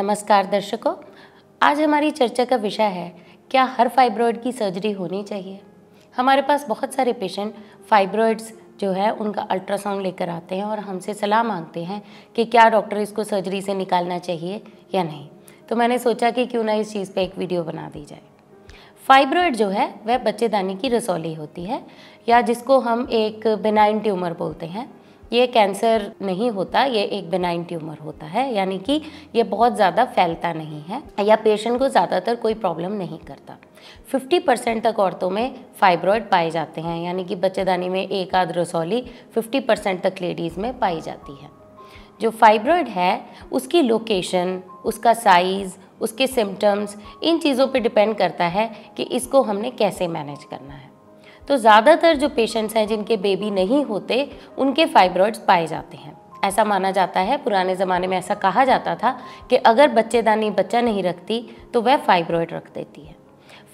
नमस्कार दर्शकों आज हमारी चर्चा का विषय है क्या हर फाइब्रॉयड की सर्जरी होनी चाहिए हमारे पास बहुत सारे पेशेंट फाइब्रॉयड्स जो है उनका अल्ट्रासाउंड लेकर आते हैं और हमसे सलाह मांगते हैं कि क्या डॉक्टर इसको सर्जरी से निकालना चाहिए या नहीं तो मैंने सोचा कि क्यों ना इस चीज़ पर एक वीडियो बना दी जाए फाइब्रॉयड जो है वह बच्चेदानी की रसौली होती है या जिसको हम एक बेनाइन ट्यूमर बोलते हैं ये कैंसर नहीं होता ये एक बेनाइन ट्यूमर होता है यानी कि ये बहुत ज़्यादा फैलता नहीं है या पेशेंट को ज़्यादातर कोई प्रॉब्लम नहीं करता 50 परसेंट तक औरतों में फाइब्रॉयड पाए जाते हैं यानी कि बच्चेदानी में एक आध रसौली 50 परसेंट तक लेडीज़ में पाई जाती है जो फाइब्रॉयड है उसकी लोकेशन उसका साइज़ उसके सिम्टम्स इन चीज़ों पर डिपेंड करता है कि इसको हमने कैसे मैनेज करना है तो ज़्यादातर जो पेशेंट्स हैं जिनके बेबी नहीं होते उनके फाइब्रॉइड्स पाए जाते हैं ऐसा माना जाता है पुराने ज़माने में ऐसा कहा जाता था कि अगर बच्चेदानी बच्चा नहीं रखती तो वह फाइब्रॉइड रख देती है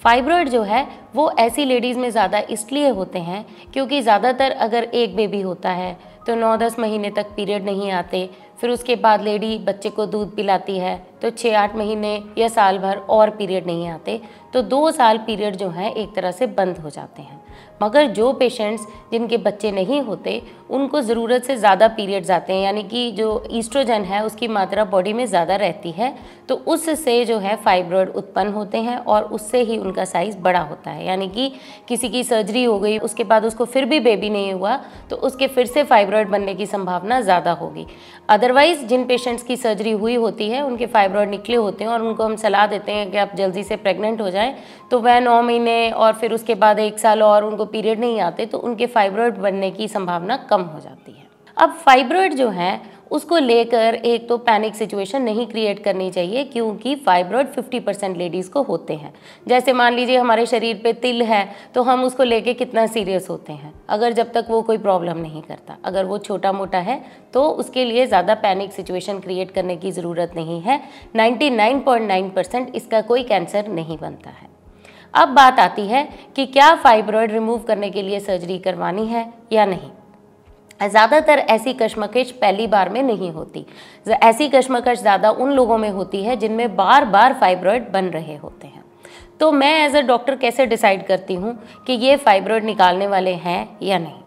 फाइब्रॉइड जो है वो ऐसी लेडीज़ में ज़्यादा इसलिए होते हैं क्योंकि ज़्यादातर अगर एक बेबी होता है तो नौ दस महीने तक पीरियड नहीं आते फिर उसके बाद लेडी बच्चे को दूध पिलाती है तो छः आठ महीने या साल भर और पीरियड नहीं आते तो दो साल पीरियड जो हैं एक तरह से बंद हो जाते हैं मगर जो पेशेंट्स जिनके बच्चे नहीं होते उनको ज़रूरत से ज़्यादा पीरियड्स आते हैं यानी कि जो ईस्ट्रोजन है उसकी मात्रा बॉडी में ज़्यादा रहती है तो उससे जो है फाइब्रॉयड उत्पन्न होते हैं और उससे ही उनका साइज़ बड़ा होता है यानी कि किसी की सर्जरी हो गई उसके बाद उसको फिर भी बेबी नहीं हुआ तो उसके फिर से फाइब्रॉयड बनने की संभावना ज़्यादा होगी अदरवाइज़ जिन पेशेंट्स की सर्जरी हुई होती है उनके फाइब्रॉयड निकले होते हैं और उनको हम सलाह देते हैं कि आप जल्दी से प्रेगनेंट हो जाएँ तो वह नौ महीने और फिर उसके बाद एक साल और उनको उनको पीरियड नहीं आते तो उनके फाइब्रॉयड बनने की संभावना कम हो जाती है अब फाइब्रॉयड जो है उसको लेकर एक तो पैनिक सिचुएशन नहीं क्रिएट करनी चाहिए क्योंकि फाइब्रॉयड 50 परसेंट लेडीज़ को होते हैं जैसे मान लीजिए हमारे शरीर पे तिल है तो हम उसको लेके कितना सीरियस होते हैं अगर जब तक वो कोई प्रॉब्लम नहीं करता अगर वो छोटा मोटा है तो उसके लिए ज़्यादा पैनिक सिचुएशन क्रिएट करने की ज़रूरत नहीं है नाइन्टी इसका कोई कैंसर नहीं बनता है अब बात आती है कि क्या फाइब्रॉयड रिमूव करने के लिए सर्जरी करवानी है या नहीं ज़्यादातर ऐसी कश्मकश पहली बार में नहीं होती ऐसी कश्मकश ज़्यादा उन लोगों में होती है जिनमें बार बार फाइब्रॉयड बन रहे होते हैं तो मैं एज अ डॉक्टर कैसे डिसाइड करती हूँ कि ये फाइब्रॉयड निकालने वाले हैं या नहीं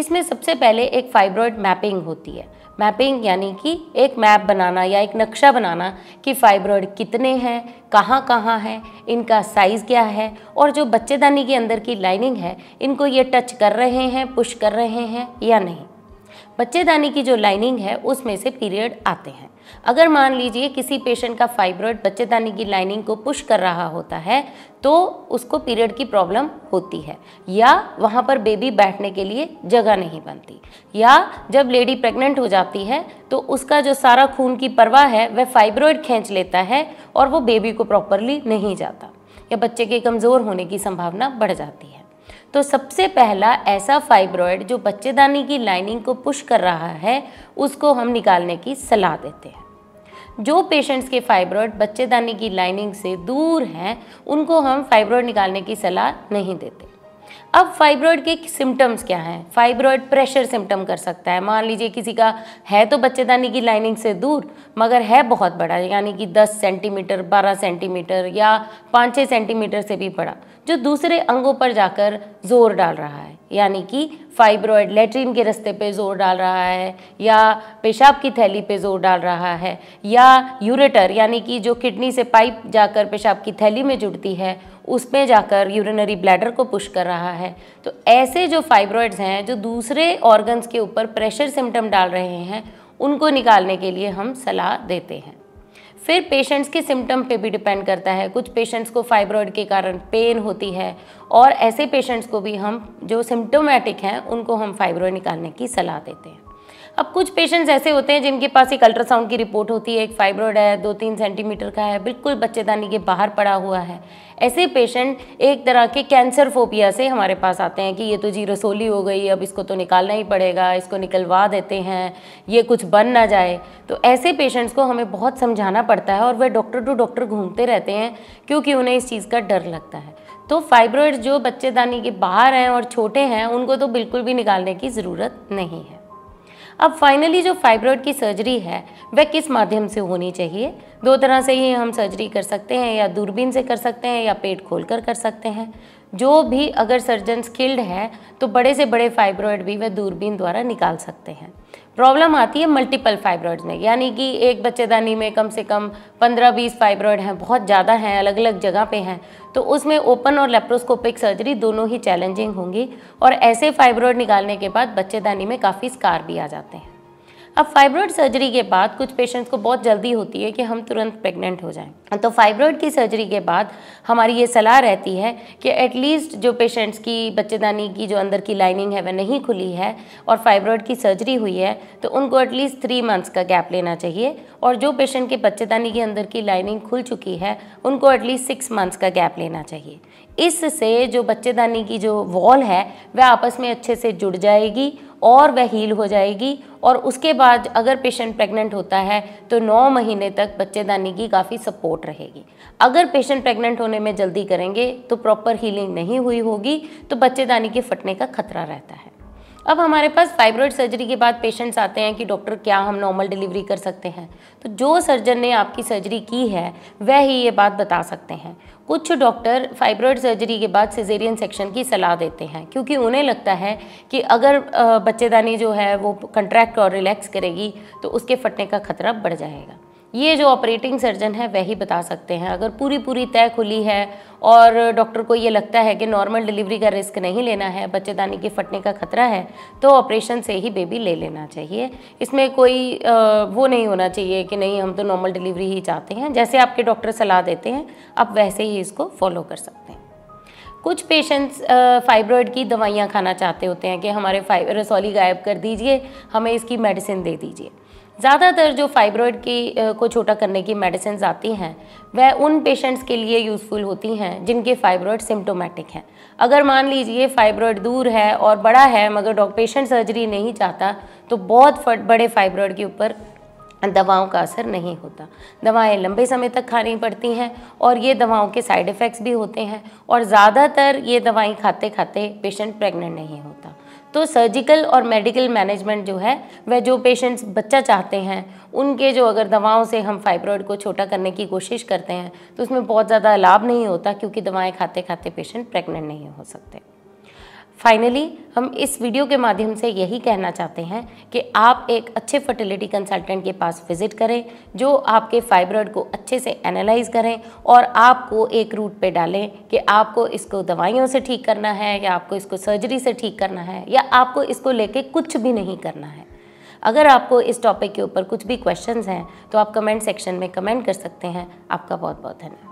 इसमें सबसे पहले एक फाइब्रॉयड मैपिंग होती है मैपिंग यानी कि एक मैप बनाना या एक नक्शा बनाना कि फाइब्रॉयड कितने हैं कहाँ कहाँ हैं इनका साइज़ क्या है और जो बच्चेदानी के अंदर की लाइनिंग है इनको ये टच कर रहे हैं पुश कर रहे हैं या नहीं बच्चेदानी की जो लाइनिंग है उसमें से पीरियड आते हैं अगर मान लीजिए किसी पेशेंट का फाइब्रॉइड बच्चेदानी की लाइनिंग को पुश कर रहा होता है तो उसको पीरियड की प्रॉब्लम होती है या वहाँ पर बेबी बैठने के लिए जगह नहीं बनती या जब लेडी प्रेग्नेंट हो जाती है तो उसका जो सारा खून की परवाह है वह फाइब्रॉइड खींच लेता है और वो बेबी को प्रॉपरली नहीं जाता या बच्चे के कमज़ोर होने की संभावना बढ़ जाती है तो सबसे पहला ऐसा फाइब्रॉयड जो बच्चेदानी की लाइनिंग को पुश कर रहा है उसको हम निकालने की सलाह देते हैं जो पेशेंट्स के फाइब्रॉयड बच्चेदानी की लाइनिंग से दूर हैं उनको हम फाइब्रॉयड निकालने की सलाह नहीं देते अब फाइब्रॉइड के सिम्टम्स क्या हैं फाइब्रॉइड प्रेशर सिम्टम कर सकता है मान लीजिए किसी का है तो बच्चेदानी की लाइनिंग से दूर मगर है बहुत बड़ा यानी कि 10 सेंटीमीटर 12 सेंटीमीटर या 5-6 सेंटीमीटर से भी बड़ा जो दूसरे अंगों पर जाकर जोर डाल रहा है यानी कि फाइब्रॉयड लेटरिन के रस्ते पे जोर डाल रहा है या पेशाब की थैली पे जोर डाल रहा है या यूरेटर यानी कि जो किडनी से पाइप जाकर पेशाब की थैली में जुड़ती है उसमें जाकर यूरिनरी ब्लैडर को पुश कर रहा है तो ऐसे जो फाइब्रॉयड्स हैं जो दूसरे ऑर्गन्स के ऊपर प्रेशर सिम्टम डाल रहे हैं उनको निकालने के लिए हम सलाह देते हैं फिर पेशेंट्स के सिम्टम पे भी डिपेंड करता है कुछ पेशेंट्स को फाइब्रॉइड के कारण पेन होती है और ऐसे पेशेंट्स को भी हम जो सिम्टोमेटिक हैं उनको हम फाइब्रॉइड निकालने की सलाह देते हैं अब कुछ पेशेंट्स ऐसे होते हैं जिनके पास एक अल्ट्रासाउंड की रिपोर्ट होती है एक फाइब्रॉइड है दो तीन सेंटीमीटर का है बिल्कुल बच्चेदानी के बाहर पड़ा हुआ है ऐसे पेशेंट एक तरह के कैंसर फोबिया से हमारे पास आते हैं कि ये तो जी रसोली हो गई अब इसको तो निकालना ही पड़ेगा इसको निकलवा देते हैं ये कुछ बन ना जाए तो ऐसे पेशेंट्स को हमें बहुत समझाना पड़ता है और वह डॉक्टर टू डॉक्टर घूमते रहते हैं क्योंकि उन्हें इस चीज़ का डर लगता है तो फाइब्रॉइड जो बच्चेदानी के बाहर हैं और छोटे हैं उनको तो बिल्कुल भी निकालने की ज़रूरत नहीं है अब फाइनली जो फाइब्रॉइड की सर्जरी है वह किस माध्यम से होनी चाहिए दो तरह से ही हम सर्जरी कर सकते हैं या दूरबीन से कर सकते हैं या पेट खोलकर कर सकते हैं जो भी अगर सर्जन स्किल्ड है तो बड़े से बड़े फाइब्रॉयड भी वह दूरबीन द्वारा निकाल सकते हैं प्रॉब्लम आती है मल्टीपल फाइब्रॉयड्स में यानी कि एक बच्चेदानी में कम से कम 15-20 फाइब्रॉयड हैं बहुत ज़्यादा हैं अलग अलग जगह पे हैं तो उसमें ओपन और लेप्रोस्कोपिक सर्जरी दोनों ही चैलेंजिंग होंगी और ऐसे फाइब्रॉयड निकालने के बाद बच्चेदानी में काफ़ी स्कार भी आ जाते हैं अब फाइब्रॉइड सर्जरी के बाद कुछ पेशेंट्स को बहुत जल्दी होती है कि हम तुरंत प्रेग्नेंट हो जाएं तो फाइब्रॉइड की सर्जरी के बाद हमारी ये सलाह रहती है कि एटलीस्ट जो पेशेंट्स की बच्चेदानी की जो अंदर की लाइनिंग है वह नहीं खुली है और फाइब्रॉइड की सर्जरी हुई है तो उनको एटलीस्ट थ्री मंथ्स का गैप लेना चाहिए और जो पेशेंट के बच्चेदानी के अंदर की लाइनिंग खुल चुकी है उनको एटलीस्ट सिक्स मंथ्स का गैप लेना चाहिए इससे जो बच्चेदानी की जो वॉल है वह आपस में अच्छे से जुड़ जाएगी और वह हील हो जाएगी और उसके बाद अगर पेशेंट प्रेग्नेंट होता है तो 9 महीने तक बच्चेदानी की काफ़ी सपोर्ट रहेगी अगर पेशेंट प्रेग्नेंट होने में जल्दी करेंगे तो प्रॉपर हीलिंग नहीं हुई होगी तो बच्चेदानी के फटने का खतरा रहता है अब हमारे पास फाइब्रॉइड सर्जरी के बाद पेशेंट्स आते हैं कि डॉक्टर क्या हम नॉर्मल डिलीवरी कर सकते हैं तो जो सर्जन ने आपकी सर्जरी की है वह ही ये बात बता सकते हैं कुछ डॉक्टर फाइब्रॉइड सर्जरी के बाद सिजेरियन सेक्शन की सलाह देते हैं क्योंकि उन्हें लगता है कि अगर बच्चेदानी जो है वो कंट्रैक्ट और रिलैक्स करेगी तो उसके फटने का खतरा बढ़ जाएगा ये जो ऑपरेटिंग सर्जन है वही बता सकते हैं अगर पूरी पूरी तय खुली है और डॉक्टर को ये लगता है कि नॉर्मल डिलीवरी का रिस्क नहीं लेना है बच्चेदानी के फटने का खतरा है तो ऑपरेशन से ही बेबी ले लेना चाहिए इसमें कोई वो नहीं होना चाहिए कि नहीं हम तो नॉर्मल डिलीवरी ही चाहते हैं जैसे आपके डॉक्टर सलाह देते हैं आप वैसे ही इसको फॉलो कर सकते हैं कुछ पेशेंट्स फाइब्रॉयड की दवाइयाँ खाना चाहते होते हैं कि हमारे फाइब रसौली गायब कर दीजिए हमें इसकी मेडिसिन दे दीजिए ज़्यादातर जो फाइब्रॉइड की को छोटा करने की मेडिसिन आती हैं वह उन पेशेंट्स के लिए यूज़फुल होती हैं जिनके फाइब्रॉइड सिम्टोमेटिक हैं अगर मान लीजिए फाइब्रॉइड दूर है और बड़ा है मगर डॉक्टर पेशेंट सर्जरी नहीं चाहता तो बहुत बड़े फाइब्रॉइड के ऊपर दवाओं का असर नहीं होता दवाएं लंबे समय तक खानी पड़ती हैं और ये दवाओं के साइड इफ़ेक्ट्स भी होते हैं और ज़्यादातर ये दवाएं खाते खाते पेशेंट प्रेग्नेंट नहीं होता तो सर्जिकल और मेडिकल मैनेजमेंट जो है वह जो पेशेंट्स बच्चा चाहते हैं उनके जो अगर दवाओं से हम फाइब्रॉइड को छोटा करने की कोशिश करते हैं तो उसमें बहुत ज़्यादा लाभ नहीं होता क्योंकि दवाएं खाते खाते पेशेंट प्रेग्नेंट नहीं हो सकते फाइनली हम इस वीडियो के माध्यम से यही कहना चाहते हैं कि आप एक अच्छे फर्टिलिटी कंसल्टेंट के पास विजिट करें जो आपके फाइब्रॉड को अच्छे से एनालाइज करें और आपको एक रूट पे डालें कि आपको इसको दवाइयों से ठीक करना है या आपको इसको सर्जरी से ठीक करना है या आपको इसको लेके कुछ भी नहीं करना है अगर आपको इस टॉपिक के ऊपर कुछ भी क्वेश्चन हैं तो आप कमेंट सेक्शन में कमेंट कर सकते हैं आपका बहुत बहुत धन्यवाद